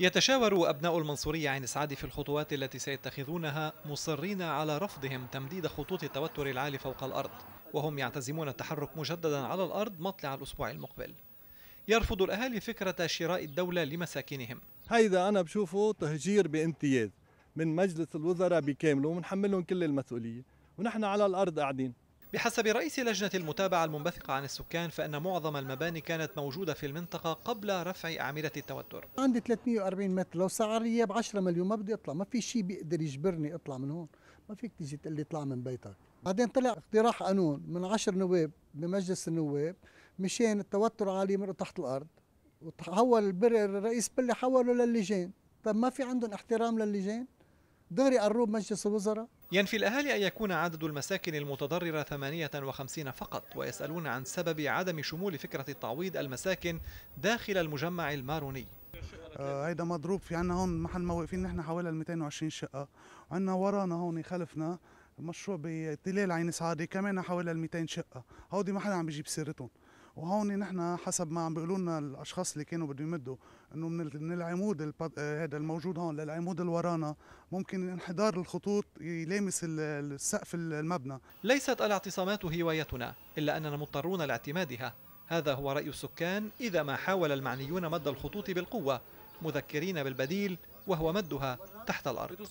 يتشاور أبناء المنصورية عن إسعاد في الخطوات التي سيتخذونها مصرين على رفضهم تمديد خطوط التوتر العالي فوق الأرض وهم يعتزمون التحرك مجددا على الأرض مطلع الأسبوع المقبل يرفض الأهالي فكرة شراء الدولة لمساكنهم هيدا أنا بشوفه تهجير بامتياز من مجلس الوزراء بكامله ومنحملهم كل المسؤولية ونحن على الأرض قاعدين بحسب رئيس لجنة المتابعة المنبثقة عن السكان فإن معظم المباني كانت موجودة في المنطقة قبل رفع أعمدة التوتر عندي 340 متر لو سعر لي ب 10 مليون ما بدي أطلع ما في شيء بيقدر يجبرني أطلع من هون ما فيك تيجي تقول لي اطلع من بيتك بعدين طلع اقتراح قانون من 10 نواب بمجلس النواب مشان التوتر عالي مرة تحت الأرض وحول الرئيس بلي حوله للجان طب ما في عندهم احترام للجان دغري قروب مجلس الوزراء ينفي الأهالي أن يكون عدد المساكن المتضررة 58 فقط ويسألون عن سبب عدم شمول فكرة التعويض المساكن داخل المجمع الماروني آه، هيدا آه مضروب في عنا هون محل ما واقفين نحن حوالي 220 شقة وعنا ورانا هون خلفنا مشروع بتلال عين سعادة كمان حوالي 200 شقة هودي ما حدا عم بيجيب سيرتهم وهون نحن حسب ما عم بيقولوا لنا الاشخاص اللي كانوا بدهم يمدوا انه من العمود هذا آه، الموجود هون للعمود اللي ورانا ممكن انحدار الخطوط يلامس السقف المبنى ليست الاعتصامات هوايتنا الا اننا مضطرون لاعتمادها هذا هو راي السكان اذا ما حاول المعنيون مد الخطوط بالقوه مذكرين بالبديل وهو مدها تحت الارض